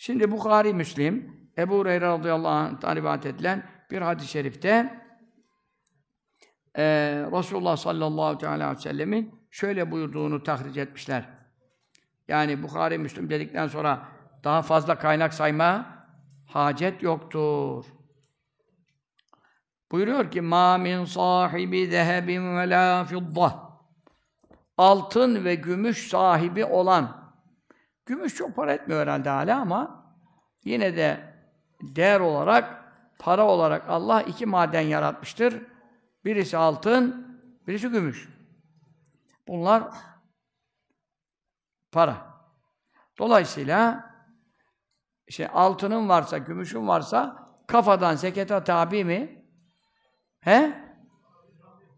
Şimdi Bukhari Müslim, Ebu Hureyre radıyallahu anh'tan rivayet edilen bir hadis-i şerifte e, Resulullah sallallahu aleyhi ve sellemin şöyle buyurduğunu tahric etmişler. Yani Bukhari Müslim dedikten sonra daha fazla kaynak sayma hacet yoktur. Buyuruyor ki ma min sahibi zehebin ve la fiddah. Altın ve gümüş sahibi olan Gümüş çok para etmiyor herhalde hala ama yine de değer olarak, para olarak Allah iki maden yaratmıştır. Birisi altın, birisi gümüş. Bunlar para. Dolayısıyla işte altının varsa, gümüşün varsa kafadan zekata tabi mi? He?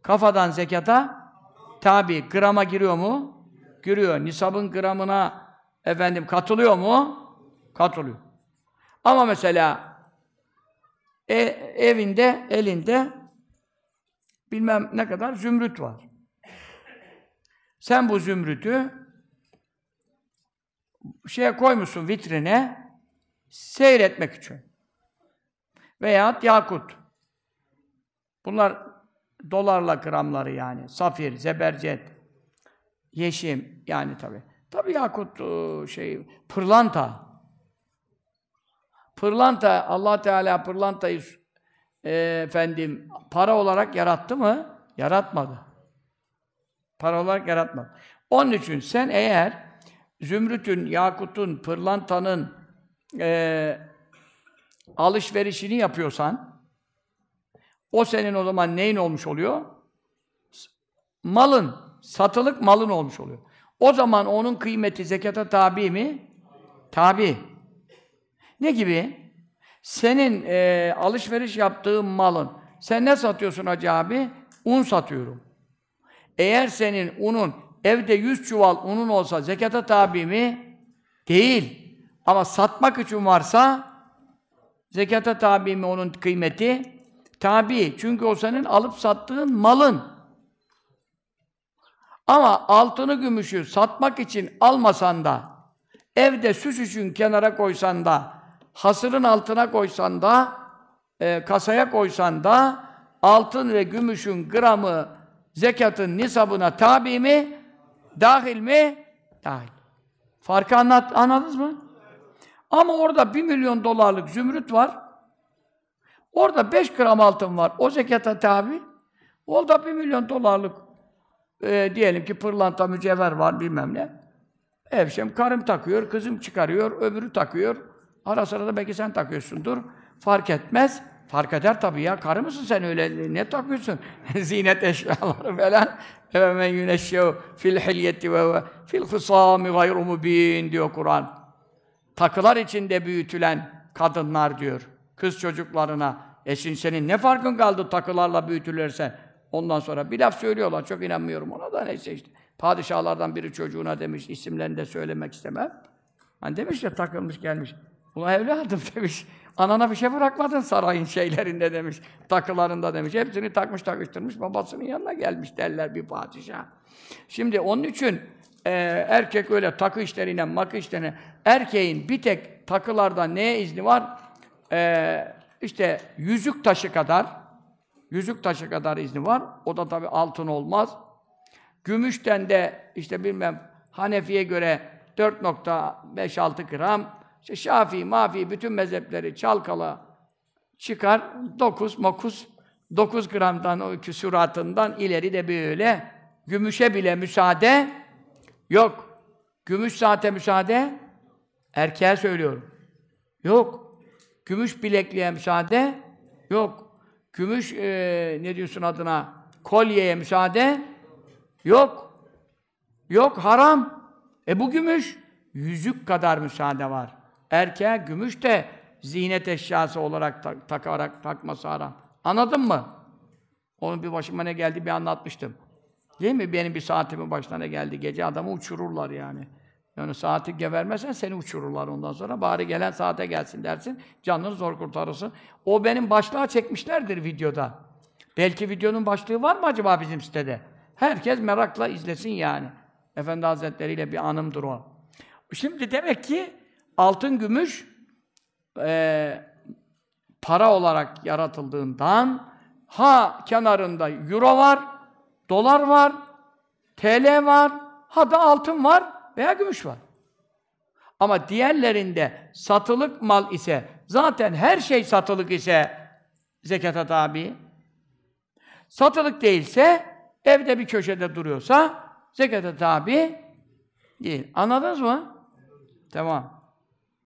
Kafadan zekata tabi. Grama giriyor mu? Giriyor. Nisabın gramına Efendim katılıyor mu? Katılıyor. Ama mesela e, evinde, elinde bilmem ne kadar zümrüt var. Sen bu zümrütü şeye koymuşsun vitrine seyretmek için. veya yakut. Bunlar dolarla gramları yani. Safir, zebercet, yeşim yani tabi. Tabii yakut e, şey pırlanta. Pırlanta Allah Teala pırlantayı e, efendim para olarak yarattı mı? Yaratmadı. Para olarak yaratmadı. Onun için sen eğer zümrütün, yakutun, pırlantanın e, alışverişini yapıyorsan o senin o zaman neyin olmuş oluyor? Malın, satılık malın olmuş oluyor. O zaman onun kıymeti zekata tabi mi? Tabi. Ne gibi? Senin e, alışveriş yaptığın malın. Sen ne satıyorsun hacı abi? Un satıyorum. Eğer senin unun, evde 100 çuval unun olsa zekata tabi mi? Değil. Ama satmak için varsa zekata tabi mi onun kıymeti? Tabi. Çünkü o senin alıp sattığın malın. Ama altını gümüşü satmak için almasan da, evde süs için kenara koysan da, hasırın altına koysan da, e, kasaya koysan da, altın ve gümüşün gramı zekatın nisabına tabi mi? Dahil mi? Dahil. Farkı anlat, anladınız mı? Ama orada bir milyon dolarlık zümrüt var. Orada beş gram altın var. O zekata tabi. Orada bir milyon dolarlık e, diyelim ki pırlanta, mücevher var bilmem ne. Evşem karım takıyor, kızım çıkarıyor, öbürü takıyor. Ara sıra da belki sen takıyorsundur. Fark etmez. Fark eder tabii ya. Karı mısın sen öyle? Ne takıyorsun? Zinet eşyaları falan. Evemen yüneşşev fil hilyeti ve fil hısami gayru mubin diyor Kur'an. Takılar içinde büyütülen kadınlar diyor. Kız çocuklarına. E senin ne farkın kaldı takılarla büyütülürsen? Ondan sonra bir laf söylüyorlar, çok inanmıyorum ona da neyse işte. Padişahlardan biri çocuğuna demiş, isimlerini de söylemek istemem. Hani demiş ya takılmış gelmiş. Ula evladım demiş. Anana bir şey bırakmadın sarayın şeylerinde demiş. Takılarında demiş. Hepsini takmış takıştırmış. Babasının yanına gelmiş derler bir padişah. Şimdi onun için e, erkek öyle takı işlerine, makı işlerine erkeğin bir tek takılarda neye izni var? E, işte yüzük taşı kadar Yüzük taşı kadar izni var. O da tabi altın olmaz. Gümüşten de işte bilmem Hanefi'ye göre 4.5-6 gram. İşte Şafii, Mafi bütün mezhepleri çalkala çıkar. 9, mokus 9 gramdan o küsuratından ileri de böyle gümüşe bile müsaade yok. Gümüş saate müsaade erkeğe söylüyorum. Yok. Gümüş bilekliğe müsaade yok. Gümüş e, ne diyorsun adına? Kolyeye müsaade yok. Yok haram. E bu gümüş yüzük kadar müsaade var. Erkeğe gümüş de ziynet eşyası olarak ta takarak takması haram. Anladın mı? Onun bir başıma ne geldi bir anlatmıştım. Değil mi? Benim bir saatimin başına ne geldi? Gece adamı uçururlar yani. Yani saati gevermezsen seni uçururlar ondan sonra. Bari gelen saate gelsin dersin. Canını zor kurtarırsın. O benim başlığa çekmişlerdir videoda. Belki videonun başlığı var mı acaba bizim sitede? Herkes merakla izlesin yani. Efendi Hazretleri ile bir anımdır o. Şimdi demek ki altın, gümüş e, para olarak yaratıldığından ha kenarında euro var, dolar var, TL var, ha da altın var veya gümüş var. Ama diğerlerinde satılık mal ise, zaten her şey satılık ise zekata tabi. Satılık değilse, evde bir köşede duruyorsa zekata tabi değil. Anladınız mı? Tamam.